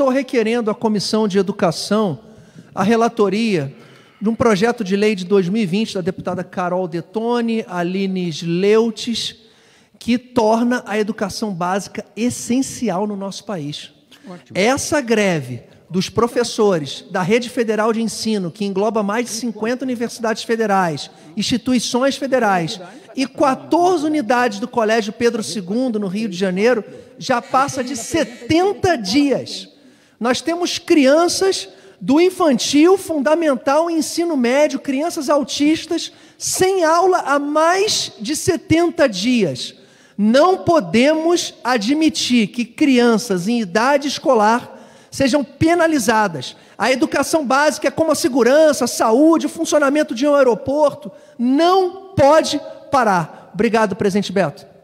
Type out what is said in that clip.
Estou requerendo à Comissão de Educação a relatoria de um projeto de lei de 2020 da deputada Carol Detone, Aline Leutes, que torna a educação básica essencial no nosso país. Ótimo. Essa greve dos professores da Rede Federal de Ensino, que engloba mais de 50 universidades federais, instituições federais e 14 unidades do Colégio Pedro II, no Rio de Janeiro, já passa de 70 dias. Nós temos crianças do infantil, fundamental, ensino médio, crianças autistas, sem aula há mais de 70 dias. Não podemos admitir que crianças em idade escolar sejam penalizadas. A educação básica, é como a segurança, a saúde, o funcionamento de um aeroporto, não pode parar. Obrigado, presidente Beto.